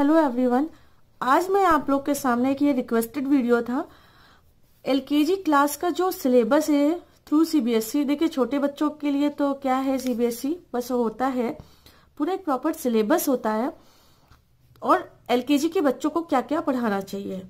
Hello everyone आज मैं आप लोग के सामने एक ये रिक्वेस्टेड वीडियो था एलकेजी क्लास का जो सिलेबस है थ्रू सीबीएसई e, देखिए छोटे बच्चों के लिए तो क्या है सीबीएसई e? बस वो होता है पूरा एक प्रॉपर सिलेबस होता है और एलकेजी के बच्चों को क्या क्या पढ़ाना चाहिए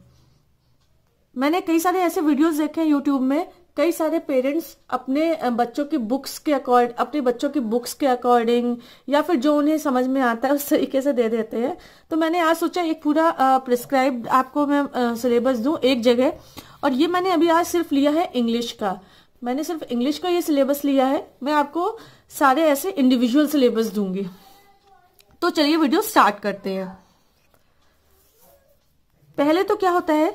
मैंने कई सारे ऐसे वीडियोस देखे हैं यूट्यूब में कई सारे पेरेंट्स अपने बच्चों की बुक्स के अकॉर्ड अपने बच्चों की बुक्स के अकॉर्डिंग या फिर जो उन्हें समझ में आता है उस तरीके से दे देते हैं तो मैंने आज सोचा एक पूरा प्रिस्क्राइब आपको मैं सिलेबस दूँ एक जगह और ये मैंने अभी आज सिर्फ लिया है इंग्लिश का मैंने सिर्फ इंग्लिश का ये सिलेबस लिया है मैं आपको सारे ऐसे इंडिविजुअल सिलेबस दूंगी तो चलिए वीडियो स्टार्ट करते हैं पहले तो क्या होता है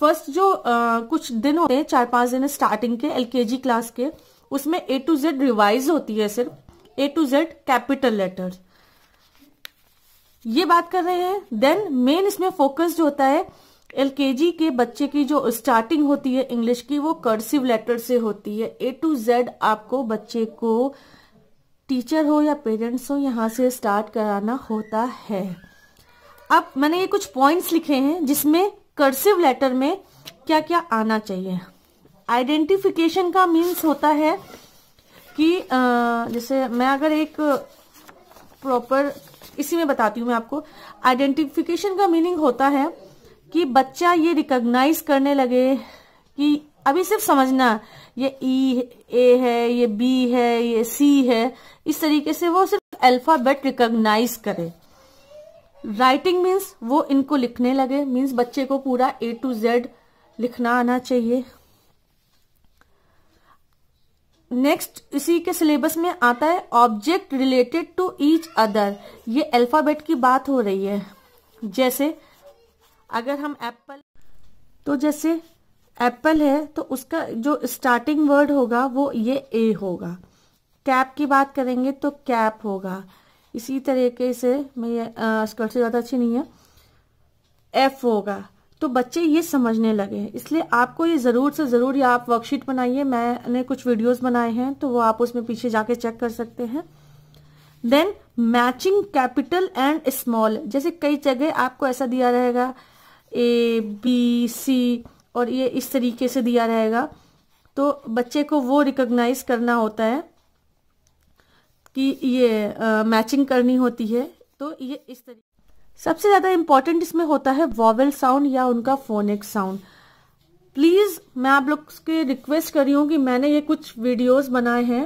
फर्स्ट जो आ, कुछ दिन होते हैं चार पांच दिन स्टार्टिंग के एलकेजी क्लास के उसमें ए टू जेड रिवाइज होती है सिर्फ A to Z capital letter ये बात कर रहे हैं देन मेन इसमें फोकस जो होता है एलकेजी के बच्चे की जो स्टार्टिंग होती है इंग्लिश की वो कर्सिव लेटर से होती है ए टू जेड आपको बच्चे को टीचर हो या पेरेंट्स हो यहाँ से स्टार्ट कराना होता है अब मैंने ये कुछ पॉइंट्स लिखे हैं जिसमें कर्सिव लेटर में क्या क्या आना चाहिए आइडेंटिफिकेशन का मीन्स होता है कि जैसे मैं अगर एक प्रॉपर इसी में बताती हूँ मैं आपको आइडेंटिफिकेशन का मीनिंग होता है कि बच्चा ये रिकॉग्नाइज करने लगे कि अभी सिर्फ समझना ये ई e, ए है ये बी है ये सी है इस तरीके से वो सिर्फ अल्फाबेट रिकॉग्नाइज करे राइटिंग मीन्स वो इनको लिखने लगे मीन्स बच्चे को पूरा ए टू जेड लिखना आना चाहिए नेक्स्ट इसी के सिलेबस में आता है object related to each other ये अल्फाबेट की बात हो रही है जैसे अगर हम एप्पल तो जैसे एप्पल है तो उसका जो स्टार्टिंग वर्ड होगा वो ये ए होगा कैप की बात करेंगे तो कैप होगा इसी तरीके से मैं ये स्कर्ट से ज़्यादा अच्छी नहीं है एफ होगा तो बच्चे ये समझने लगे इसलिए आपको ये ज़रूर से ज़रूर या आप वर्कशीट बनाइए मैंने कुछ वीडियोस बनाए हैं तो वो आप उसमें पीछे जाके चेक कर सकते हैं then matching capital and small जैसे कई जगह आपको ऐसा दिया रहेगा ए बी सी और ये इस तरीके से दिया रहेगा तो बच्चे को वो रिकोगनाइज़ करना होता है कि ये आ, मैचिंग करनी होती है तो ये इस तरीके सबसे ज़्यादा इम्पॉर्टेंट इसमें होता है वॉवल साउंड या उनका फोनिक साउंड प्लीज़ मैं आप लोग के रिक्वेस्ट कर रही हूँ कि मैंने ये कुछ वीडियोस बनाए हैं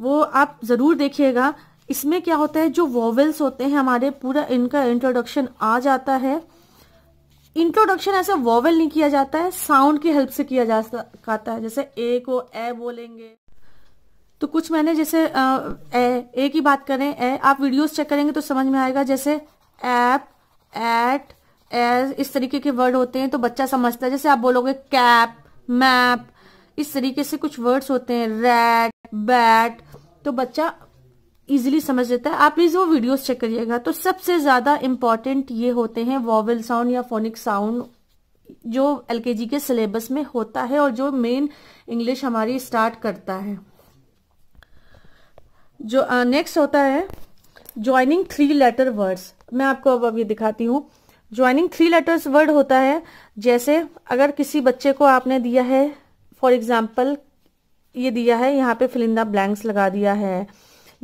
वो आप ज़रूर देखिएगा इसमें क्या होता है जो वॉवल्स होते हैं हमारे पूरा इनका इंट्रोडक्शन आ जाता है इंट्रोडक्शन ऐसा वॉवल नहीं किया जाता है साउंड की हेल्प से किया जाता है जैसे ए को ए बोलेंगे तो कुछ मैंने जैसे ए, ए की बात करें ए आप वीडियोस चेक करेंगे तो समझ में आएगा जैसे ऐप एट एज इस तरीके के वर्ड होते हैं तो बच्चा समझता है जैसे आप बोलोगे कैप मैप इस तरीके से कुछ वर्ड्स होते हैं रेड बैट तो बच्चा इजीली समझ लेता है आप प्लीज वो वीडियोस चेक करिएगा तो सबसे ज्यादा इम्पॉर्टेंट ये होते हैं वॉवल साउंड या फोनिक साउंड जो एलकेजी के सिलेबस में होता है और जो मेन इंग्लिश हमारी स्टार्ट करता है जो नेक्स्ट uh, होता है ज्वाइनिंग थ्री लेटर वर्ड्स मैं आपको अब अभी दिखाती हूँ ज्वाइनिंग थ्री लेटर्स वर्ड होता है जैसे अगर किसी बच्चे को आपने दिया है फॉर एग्जाम्पल ये दिया है यहाँ पे फिलिंदा ब्लैंक्स लगा दिया है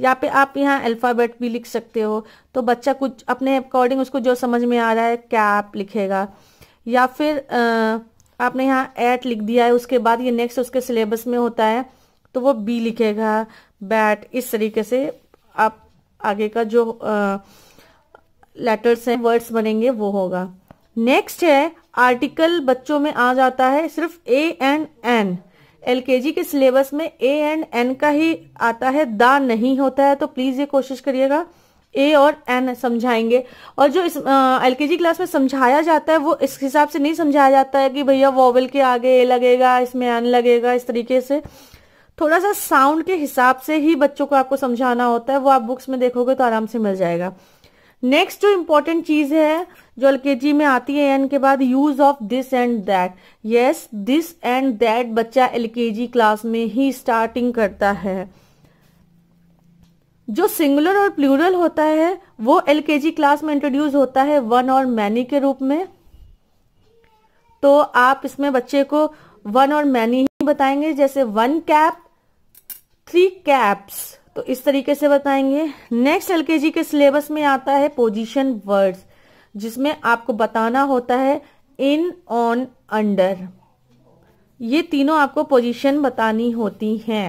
या पे आप यहाँ अल्फ़ाबेट भी लिख सकते हो तो बच्चा कुछ अपने अकॉर्डिंग उसको जो समझ में आ रहा है कैप लिखेगा या फिर आ, uh, आपने यहाँ एट लिख दिया है उसके बाद ये नेक्स्ट उसके सिलेबस में होता है तो वो बी लिखेगा बैट इस तरीके से आप आगे का जो लेटर्स हैं वर्ड्स बनेंगे वो होगा नेक्स्ट है आर्टिकल बच्चों में आ जाता है सिर्फ ए एंड एन एलकेजी के सिलेबस में ए एंड एन का ही आता है दा नहीं होता है तो प्लीज ये कोशिश करिएगा ए और एन समझाएंगे और जो इस एल के जी क्लास में समझाया जाता है वो इस हिसाब से नहीं समझाया जाता है कि भैया वॉवल के आगे ए लगेगा इसमें एन लगेगा इस तरीके से थोड़ा सा साउंड के हिसाब से ही बच्चों को आपको समझाना होता है वो आप बुक्स में देखोगे तो आराम से मिल जाएगा नेक्स्ट जो इम्पोर्टेंट चीज है जो एलकेजी में आती है एन के बाद use of this and that yes this and that बच्चा एलकेजी क्लास में ही स्टार्टिंग करता है जो सिंगुलर और प्लूरल होता है वो एलकेजी क्लास में इंट्रोड्यूस होता है वन और मैनी के रूप में तो आप इसमें बच्चे को वन और मैनी ही बताएंगे जैसे वन कैप थ्री कैप्स तो इस तरीके से बताएंगे नेक्स्ट एलकेजी के सिलेबस में आता है पोजीशन वर्ड्स जिसमें आपको बताना होता है इन ऑन अंडर ये तीनों आपको पोजीशन बतानी होती हैं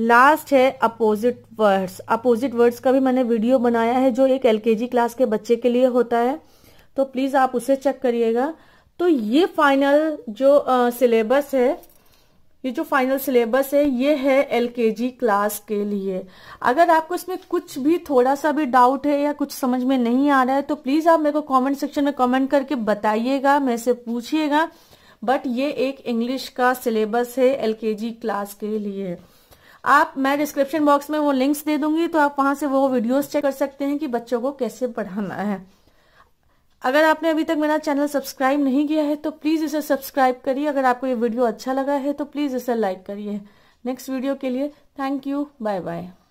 लास्ट है अपोजिट वर्ड्स अपोजिट वर्ड्स का भी मैंने वीडियो बनाया है जो एक एलकेजी क्लास के बच्चे के लिए होता है तो प्लीज़ आप उसे चेक करिएगा तो ये फाइनल जो सिलेबस है ये जो फाइनल सिलेबस है ये है एलकेजी क्लास के लिए अगर आपको इसमें कुछ भी थोड़ा सा भी डाउट है या कुछ समझ में नहीं आ रहा है तो प्लीज़ आप मेरे को कमेंट सेक्शन में कमेंट करके बताइएगा मेरे से पूछिएगा बट ये एक इंग्लिश का सिलेबस है एलकेजी क्लास के लिए आप मैं डिस्क्रिप्शन बॉक्स में वो लिंक्स दे दूंगी तो आप वहां से वो वीडियोस चेक कर सकते हैं कि बच्चों को कैसे पढ़ाना है अगर आपने अभी तक मेरा चैनल सब्सक्राइब नहीं किया है तो प्लीज़ इसे सब्सक्राइब करिए अगर आपको ये वीडियो अच्छा लगा है तो प्लीज़ इसे लाइक करिए नेक्स्ट वीडियो के लिए थैंक यू बाय बाय